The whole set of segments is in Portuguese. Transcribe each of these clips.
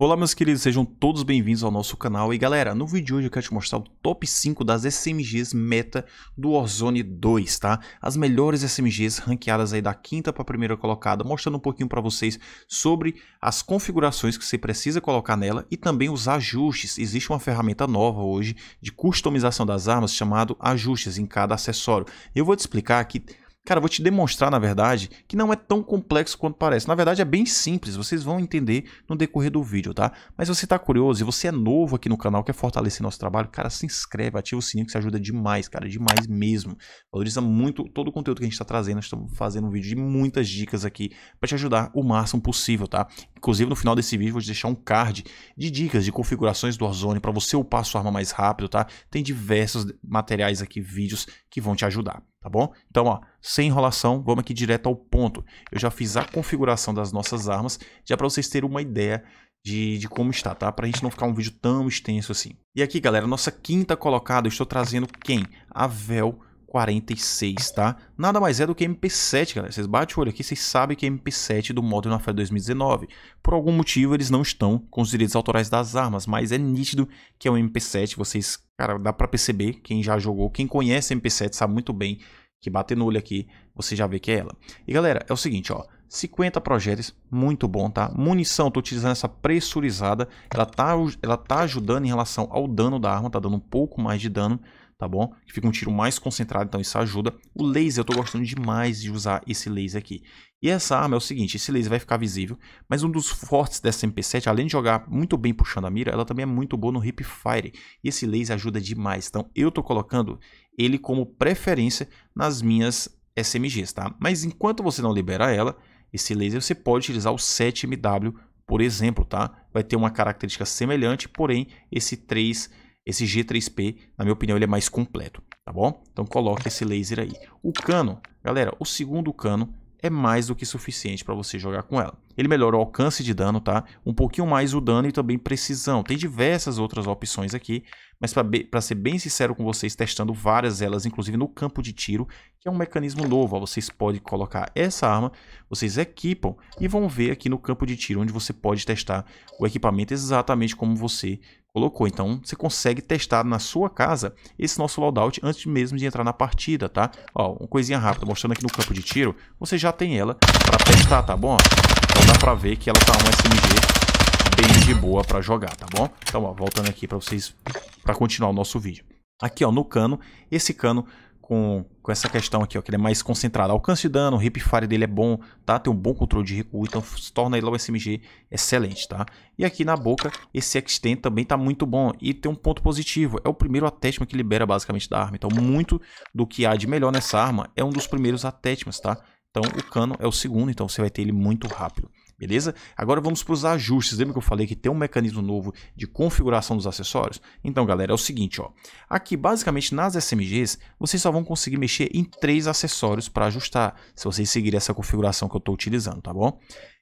Olá meus queridos, sejam todos bem-vindos ao nosso canal e galera, no vídeo de hoje eu quero te mostrar o top 5 das SMGs meta do Warzone 2, tá? As melhores SMGs ranqueadas aí da quinta para a primeira colocada, mostrando um pouquinho para vocês sobre as configurações que você precisa colocar nela e também os ajustes. Existe uma ferramenta nova hoje de customização das armas chamado ajustes em cada acessório. Eu vou te explicar aqui Cara, vou te demonstrar, na verdade, que não é tão complexo quanto parece. Na verdade, é bem simples, vocês vão entender no decorrer do vídeo, tá? Mas se você tá curioso e você é novo aqui no canal, quer fortalecer nosso trabalho, cara, se inscreve, ativa o sininho que isso ajuda demais, cara, demais mesmo. Valoriza muito todo o conteúdo que a gente tá trazendo, estamos fazendo um vídeo de muitas dicas aqui para te ajudar o máximo possível, tá? Inclusive, no final desse vídeo, vou te deixar um card de dicas de configurações do Warzone para você upar sua arma mais rápido, tá? Tem diversos materiais aqui, vídeos que vão te ajudar tá bom? Então, ó, sem enrolação, vamos aqui direto ao ponto. Eu já fiz a configuração das nossas armas, já para vocês terem uma ideia de, de, como está, tá? Pra gente não ficar um vídeo tão extenso assim. E aqui, galera, nossa quinta colocada, eu estou trazendo quem? A Vel 46, tá? Nada mais é do que MP7, galera. Vocês batem o olho aqui, vocês sabem que é MP7 do Modern Warfare 2019. Por algum motivo, eles não estão com os direitos autorais das armas, mas é nítido que é um MP7. Vocês, cara, dá pra perceber, quem já jogou, quem conhece MP7 sabe muito bem que bater no olho aqui, você já vê que é ela. E galera, é o seguinte, ó. 50 projéteis, muito bom, tá? Munição, tô utilizando essa pressurizada. Ela tá, ela tá ajudando em relação ao dano da arma, tá dando um pouco mais de dano tá bom? Que fica um tiro mais concentrado, então isso ajuda. O laser, eu tô gostando demais de usar esse laser aqui. E essa arma é o seguinte, esse laser vai ficar visível, mas um dos fortes dessa MP7, além de jogar muito bem puxando a mira, ela também é muito boa no hip fire. E esse laser ajuda demais, então eu tô colocando ele como preferência nas minhas SMGs, tá? Mas enquanto você não libera ela, esse laser você pode utilizar o 7MW, por exemplo, tá? Vai ter uma característica semelhante, porém esse 3 esse G3P, na minha opinião, ele é mais completo, tá bom? Então coloque esse laser aí. O cano, galera, o segundo cano é mais do que suficiente para você jogar com ela. Ele melhora o alcance de dano, tá? Um pouquinho mais o dano e também precisão. Tem diversas outras opções aqui, mas para ser bem sincero com vocês, testando várias elas, inclusive no campo de tiro, que é um mecanismo novo. Ó. Vocês podem colocar essa arma, vocês equipam e vão ver aqui no campo de tiro, onde você pode testar o equipamento exatamente como você colocou. Então, você consegue testar na sua casa esse nosso loadout antes mesmo de entrar na partida, tá? Ó, uma coisinha rápida, mostrando aqui no campo de tiro, você já tem ela para testar, tá bom? Então dá para ver que ela tá um SMG bem de boa para jogar, tá bom? Então, ó, voltando aqui para vocês para continuar o nosso vídeo. Aqui, ó, no cano, esse cano com, com essa questão aqui, ó, que ele é mais concentrado. Alcance de dano, o hip fire dele é bom, tá? Tem um bom controle de recuo, então se torna ele o SMG excelente, tá? E aqui na boca, esse Extend também tá muito bom. E tem um ponto positivo, é o primeiro attachment que libera basicamente da arma. Então muito do que há de melhor nessa arma é um dos primeiros attachments, tá? Então o cano é o segundo, então você vai ter ele muito rápido beleza? Agora vamos para os ajustes. Lembra que eu falei que tem um mecanismo novo de configuração dos acessórios? Então, galera, é o seguinte, ó. Aqui, basicamente, nas SMGs, vocês só vão conseguir mexer em três acessórios para ajustar, se vocês seguirem essa configuração que eu estou utilizando, tá bom?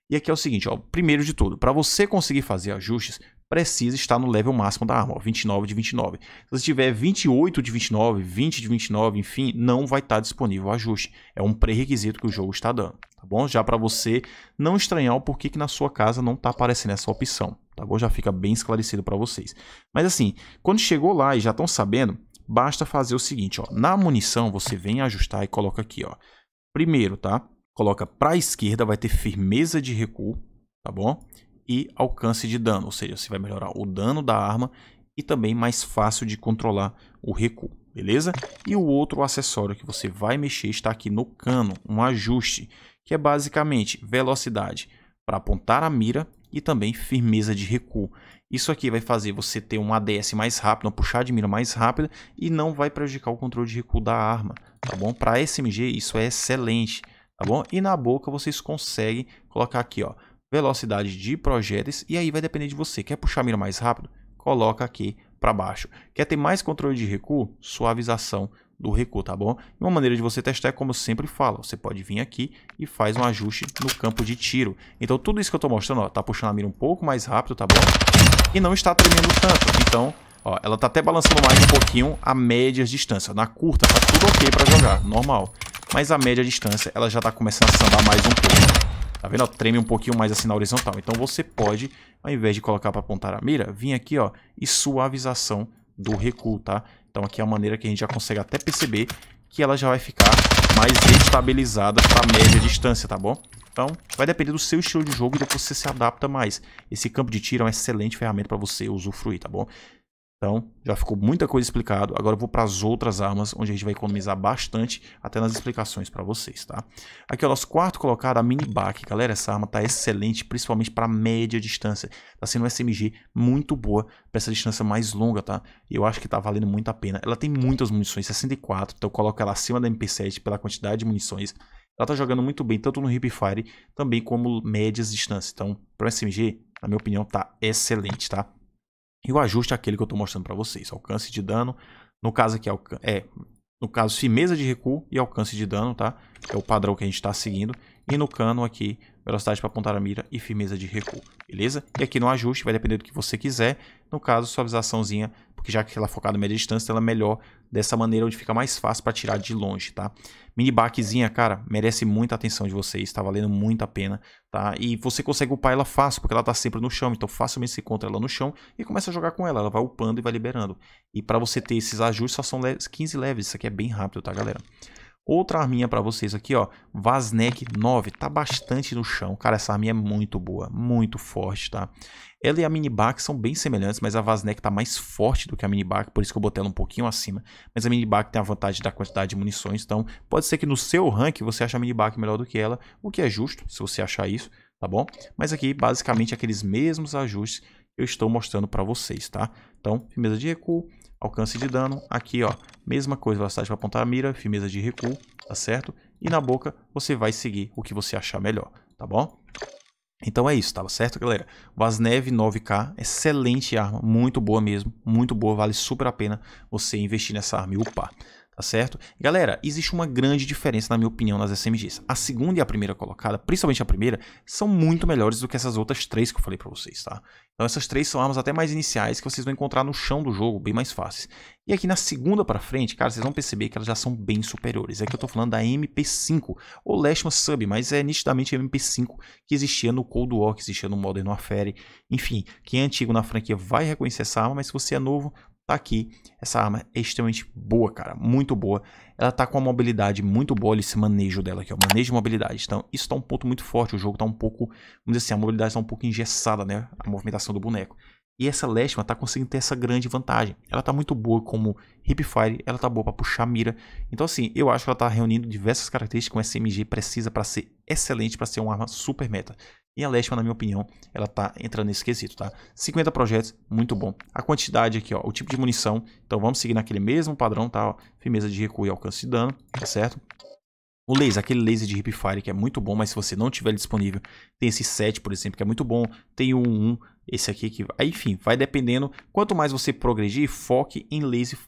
E aqui é o seguinte, ó, primeiro de tudo, para você conseguir fazer ajustes, precisa estar no level máximo da arma, ó, 29 de 29. Se você tiver 28 de 29, 20 de 29, enfim, não vai estar disponível o ajuste. É um pré-requisito que o jogo está dando, tá bom? Já para você não estranhar o porquê que na sua casa não está aparecendo essa opção, tá bom? Já fica bem esclarecido para vocês. Mas assim, quando chegou lá e já estão sabendo, basta fazer o seguinte, ó, na munição você vem ajustar e coloca aqui, ó. Primeiro, tá? Coloca para a esquerda, vai ter firmeza de recuo, tá bom? e alcance de dano, ou seja, você vai melhorar o dano da arma e também mais fácil de controlar o recuo, beleza? E o outro acessório que você vai mexer está aqui no cano, um ajuste, que é basicamente velocidade para apontar a mira e também firmeza de recuo. Isso aqui vai fazer você ter um ADS mais rápido, uma puxada de mira mais rápida e não vai prejudicar o controle de recuo da arma, tá bom? Para SMG isso é excelente, tá bom? E na boca vocês conseguem colocar aqui, ó, velocidade de projéteis e aí vai depender de você. Quer puxar a mira mais rápido? Coloca aqui para baixo. Quer ter mais controle de recuo? Suavização do recuo, tá bom? E uma maneira de você testar é como eu sempre falo, você pode vir aqui e faz um ajuste no campo de tiro. Então tudo isso que eu estou mostrando, ó, tá puxando a mira um pouco mais rápido, tá bom? E não está tremendo tanto, então... Ó, ela tá até balançando mais um pouquinho a média distância. Na curta tá tudo ok para jogar, normal. Mas a média distância ela já tá começando a sambar mais um pouco. Tá vendo? Ó, treme um pouquinho mais assim na horizontal. Então você pode, ao invés de colocar para apontar a mira, vir aqui ó, e suavização do recuo, tá? Então aqui é a maneira que a gente já consegue até perceber que ela já vai ficar mais estabilizada para média distância, tá bom? Então, vai depender do seu estilo de jogo e depois você se adapta mais. Esse campo de tiro é uma excelente ferramenta para você usufruir, tá bom? Então, já ficou muita coisa explicado. Agora eu vou para as outras armas, onde a gente vai economizar bastante, até nas explicações para vocês, tá? Aqui é o nosso quarto colocado, a back, Galera, essa arma tá excelente, principalmente para média distância. Tá sendo uma SMG muito boa para essa distância mais longa, tá? Eu acho que tá valendo muito a pena. Ela tem muitas munições, 64, então eu coloco ela acima da MP7 pela quantidade de munições. Ela tá jogando muito bem, tanto no hip fire, também como médias distâncias. Então, para SMG, na minha opinião, tá excelente, tá? E o ajuste é aquele que eu estou mostrando para vocês. Alcance de dano, no caso aqui é, no caso firmeza de recuo e alcance de dano, tá? É o padrão que a gente está seguindo. E no cano aqui, velocidade para apontar a mira e firmeza de recuo, beleza? E aqui no ajuste vai depender do que você quiser. No caso, suavizaçãozinha porque já que ela é focada em média distância, ela é melhor dessa maneira onde fica mais fácil para tirar de longe, tá? Mini backzinha, cara, merece muita atenção de vocês, tá valendo muito a pena, tá? E você consegue upar ela fácil, porque ela tá sempre no chão, então facilmente se encontra ela no chão e começa a jogar com ela, ela vai upando e vai liberando. E para você ter esses ajustes, só são 15 levels, isso aqui é bem rápido, tá, galera? Outra arminha para vocês aqui, ó, Vasnek 9, tá bastante no chão. Cara, essa arminha é muito boa, muito forte, tá? Ela e a Minibac são bem semelhantes, mas a Vasnek tá mais forte do que a Minibac, por isso que eu botei ela um pouquinho acima. Mas a Minibac tem a vantagem da quantidade de munições, então pode ser que no seu rank você ache a Minibac melhor do que ela, o que é justo, se você achar isso, tá bom? Mas aqui, basicamente, aqueles mesmos ajustes eu estou mostrando para vocês, tá? Então, firmeza de recuo, Alcance de dano, aqui ó, mesma coisa, velocidade para apontar a mira, firmeza de recuo, tá certo? E na boca você vai seguir o que você achar melhor, tá bom? Então é isso, tá certo, galera? Vasnev 9K, excelente arma, muito boa mesmo, muito boa, vale super a pena você investir nessa arma e upar, tá certo? Galera, existe uma grande diferença, na minha opinião, nas SMGs. A segunda e a primeira colocada, principalmente a primeira, são muito melhores do que essas outras três que eu falei pra vocês, tá? Então essas três são armas até mais iniciais que vocês vão encontrar no chão do jogo, bem mais fáceis. E aqui na segunda para frente, cara, vocês vão perceber que elas já são bem superiores. Aqui eu estou falando da MP5, ou Lashma Sub, mas é nitidamente a MP5 que existia no Cold War, que existia no Modern Warfare. Enfim, quem é antigo na franquia vai reconhecer essa arma, mas se você é novo, tá aqui. Essa arma é extremamente boa, cara, muito boa ela tá com uma mobilidade muito boa, olha esse manejo dela aqui, ó, manejo de mobilidade. Então, isso tá um ponto muito forte, o jogo tá um pouco, vamos dizer assim, a mobilidade tá um pouco engessada, né, a movimentação do boneco. E essa Leshma tá conseguindo ter essa grande vantagem. Ela tá muito boa como hipfire, ela tá boa para puxar mira. Então assim, eu acho que ela tá reunindo diversas características que um SMG precisa para ser excelente, para ser uma arma super meta. E a Lestman, na minha opinião, ela tá entrando nesse quesito, tá? 50 projetos, muito bom. A quantidade aqui, ó, o tipo de munição. Então vamos seguir naquele mesmo padrão, tá? Ó, firmeza de recuo e alcance de dano, tá certo? O laser, aquele laser de hipfire que é muito bom, mas se você não tiver disponível, tem esse 7, por exemplo, que é muito bom, tem o 1, esse aqui que, enfim, vai dependendo. Quanto mais você progredir, foque em laser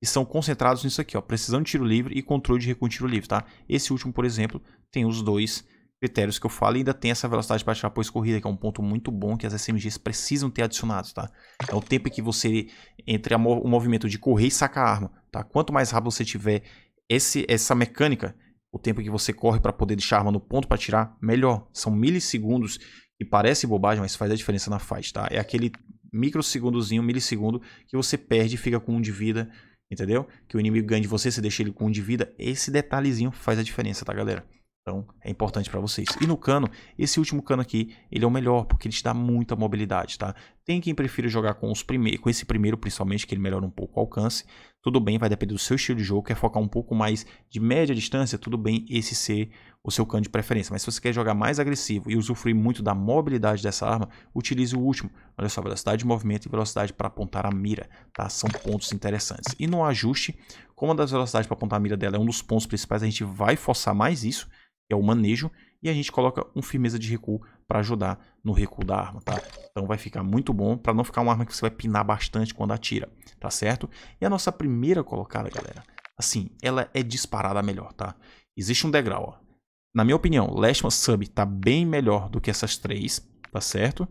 e são concentrados nisso aqui, ó, precisão de tiro livre e controle de recuo tiro livre, tá? Esse último, por exemplo, tem os dois critérios que eu falo, ainda tem essa velocidade para achar após corrida, que é um ponto muito bom que as SMGs precisam ter adicionado, tá? É o tempo que você entre o movimento de correr e sacar a arma, tá? Quanto mais rápido você tiver esse, essa mecânica, o tempo que você corre para poder deixar a arma no ponto para tirar, melhor. São milissegundos e parece bobagem, mas faz a diferença na fight, tá? É aquele microsegundozinho, milissegundo que você perde e fica com um de vida, entendeu? Que o inimigo ganha de você, você deixa ele com um de vida. Esse detalhezinho faz a diferença, tá, galera? Então é importante para vocês. E no cano, esse último cano aqui, ele é o melhor, porque ele te dá muita mobilidade, tá? Tem quem prefira jogar com os primeiros, com esse primeiro principalmente, que ele melhora um pouco o alcance. Tudo bem, vai depender do seu estilo de jogo, quer focar um pouco mais de média distância, tudo bem esse ser o seu cano de preferência. Mas se você quer jogar mais agressivo e usufruir muito da mobilidade dessa arma, utilize o último. Olha só, velocidade de movimento e velocidade para apontar a mira, tá? São pontos interessantes. E no ajuste, como a das velocidades para apontar a mira dela é um dos pontos principais, a gente vai forçar mais isso, é o manejo, e a gente coloca um firmeza de recuo para ajudar no recuo da arma, tá? Então vai ficar muito bom para não ficar uma arma que você vai pinar bastante quando atira, tá certo? E a nossa primeira colocada, galera, assim, ela é disparada melhor, tá? Existe um degrau, ó. Na minha opinião, Lashman Sub tá bem melhor do que essas três, tá certo?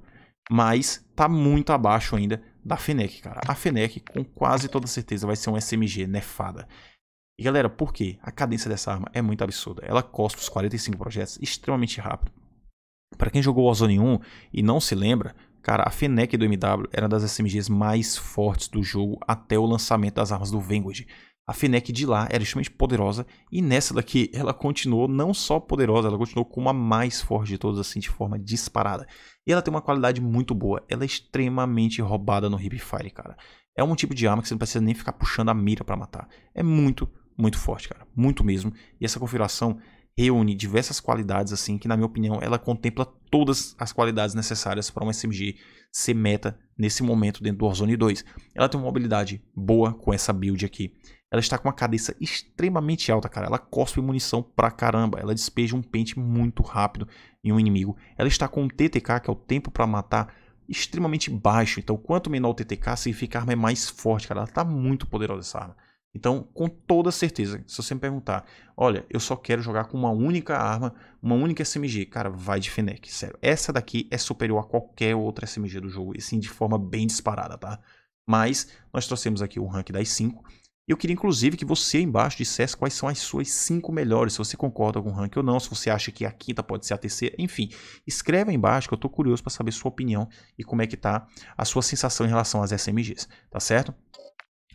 Mas tá muito abaixo ainda da Fenec, cara. A Fenec, com quase toda certeza, vai ser um SMG nefada. E galera, por quê? A cadência dessa arma é muito absurda. Ela costa os 45 projetos extremamente rápido. Para quem jogou Warzone 1 e não se lembra, cara, a Fenec do MW era uma das SMGs mais fortes do jogo até o lançamento das armas do Vanguard. A Fenec de lá era extremamente poderosa e nessa daqui ela continuou não só poderosa, ela continuou como a mais forte de todas, assim, de forma disparada. E ela tem uma qualidade muito boa, ela é extremamente roubada no Hip Fire, cara. É um tipo de arma que você não precisa nem ficar puxando a mira para matar. É muito muito forte, cara. Muito mesmo. E essa configuração reúne diversas qualidades, assim, que na minha opinião ela contempla todas as qualidades necessárias para uma SMG ser meta nesse momento dentro do Warzone 2. Ela tem uma mobilidade boa com essa build aqui. Ela está com uma cabeça extremamente alta, cara. Ela cospe munição pra caramba. Ela despeja um pente muito rápido em um inimigo. Ela está com um TTK, que é o tempo para matar, extremamente baixo. Então, quanto menor o TTK, significa a arma é mais forte, cara. Ela está muito poderosa essa arma. Então, com toda certeza, se você me perguntar, olha, eu só quero jogar com uma única arma, uma única SMG, cara, vai de Fennec, sério. Essa daqui é superior a qualquer outra SMG do jogo, e sim de forma bem disparada, tá? Mas nós trouxemos aqui o rank das 5. E eu queria inclusive que você aí embaixo dissesse quais são as suas 5 melhores, se você concorda com o rank ou não, se você acha que a quinta pode ser a terceira, enfim. Escreve aí embaixo que eu tô curioso para saber sua opinião e como é que tá a sua sensação em relação às SMGs, tá certo?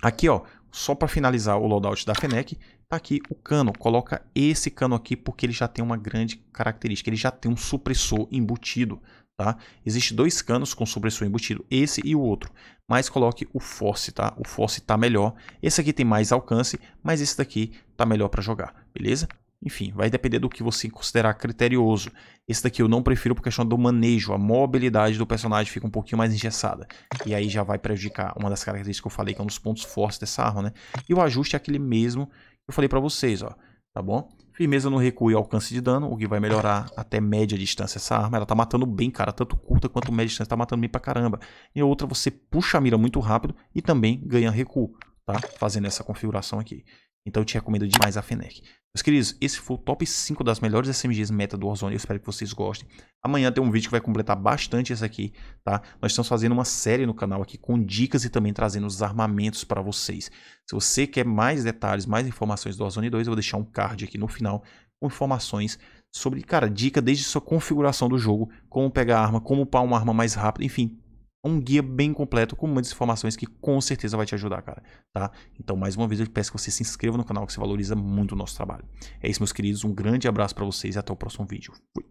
Aqui, ó, só para finalizar o loadout da Fenec, tá aqui o cano. Coloca esse cano aqui porque ele já tem uma grande característica, ele já tem um supressor embutido, tá? Existem dois canos com supressor embutido, esse e o outro. Mas coloque o force, tá? O force tá melhor. Esse aqui tem mais alcance, mas esse daqui tá melhor para jogar, beleza? Enfim, vai depender do que você considerar criterioso. Esse daqui eu não prefiro por questão do manejo, a mobilidade do personagem fica um pouquinho mais engessada. E aí já vai prejudicar uma das características que eu falei, que é um dos pontos fortes dessa arma, né? E o ajuste é aquele mesmo que eu falei para vocês, ó. Tá bom? Firmeza no recuo e alcance de dano, o que vai melhorar até média distância essa arma. Ela tá matando bem, cara, tanto curta quanto média distância, tá matando bem pra caramba. E a outra, você puxa a mira muito rápido e também ganha recuo, tá? Fazendo essa configuração aqui. Então eu te recomendo demais a FENEC. Meus queridos, esse foi o top 5 das melhores SMGs meta do Warzone. Eu espero que vocês gostem. Amanhã tem um vídeo que vai completar bastante esse aqui, tá? Nós estamos fazendo uma série no canal aqui com dicas e também trazendo os armamentos para vocês. Se você quer mais detalhes, mais informações do Warzone 2, eu vou deixar um card aqui no final com informações sobre, cara, dica desde sua configuração do jogo, como pegar a arma, como upar uma arma mais rápido, enfim, um guia bem completo com muitas informações que com certeza vai te ajudar, cara, tá? Então, mais uma vez, eu peço que você se inscreva no canal, que você valoriza muito o nosso trabalho. É isso, meus queridos. Um grande abraço para vocês e até o próximo vídeo. Fui!